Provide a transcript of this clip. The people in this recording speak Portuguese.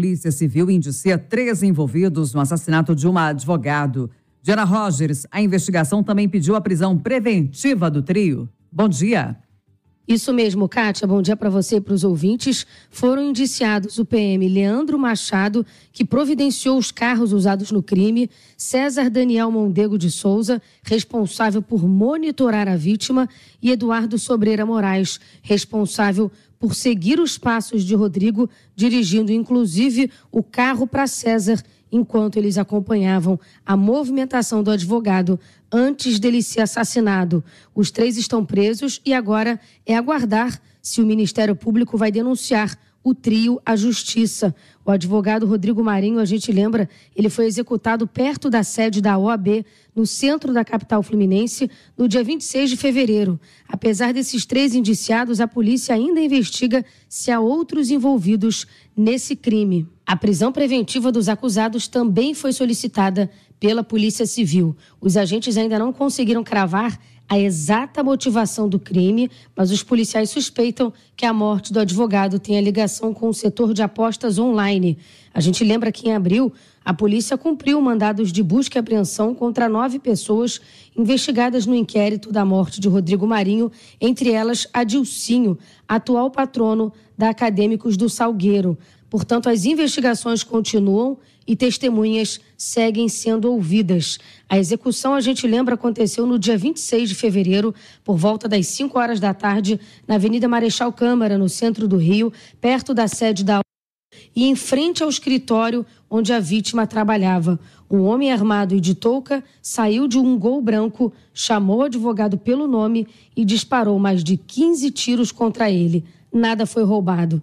Polícia Civil indicia três envolvidos no assassinato de uma advogado. Diana Rogers, a investigação também pediu a prisão preventiva do trio. Bom dia. Isso mesmo, Kátia. Bom dia para você e para os ouvintes. Foram indiciados o PM Leandro Machado, que providenciou os carros usados no crime, César Daniel Mondego de Souza, responsável por monitorar a vítima, e Eduardo Sobreira Moraes, responsável por seguir os passos de Rodrigo, dirigindo inclusive o carro para César enquanto eles acompanhavam a movimentação do advogado antes dele ser assassinado. Os três estão presos e agora é aguardar se o Ministério Público vai denunciar o trio à justiça. O advogado Rodrigo Marinho, a gente lembra, ele foi executado perto da sede da OAB, no centro da capital fluminense, no dia 26 de fevereiro. Apesar desses três indiciados, a polícia ainda investiga se há outros envolvidos nesse crime. A prisão preventiva dos acusados também foi solicitada pela Polícia Civil. Os agentes ainda não conseguiram cravar a exata motivação do crime, mas os policiais suspeitam que a morte do advogado tenha ligação com o setor de apostas online online. A gente lembra que em abril, a polícia cumpriu mandados de busca e apreensão contra nove pessoas investigadas no inquérito da morte de Rodrigo Marinho, entre elas Dilcinho, atual patrono da Acadêmicos do Salgueiro. Portanto, as investigações continuam e testemunhas seguem sendo ouvidas. A execução, a gente lembra, aconteceu no dia 26 de fevereiro, por volta das 5 horas da tarde, na Avenida Marechal Câmara, no centro do Rio, perto da sede da e em frente ao escritório onde a vítima trabalhava. Um homem armado e de touca saiu de um gol branco, chamou o advogado pelo nome e disparou mais de 15 tiros contra ele. Nada foi roubado.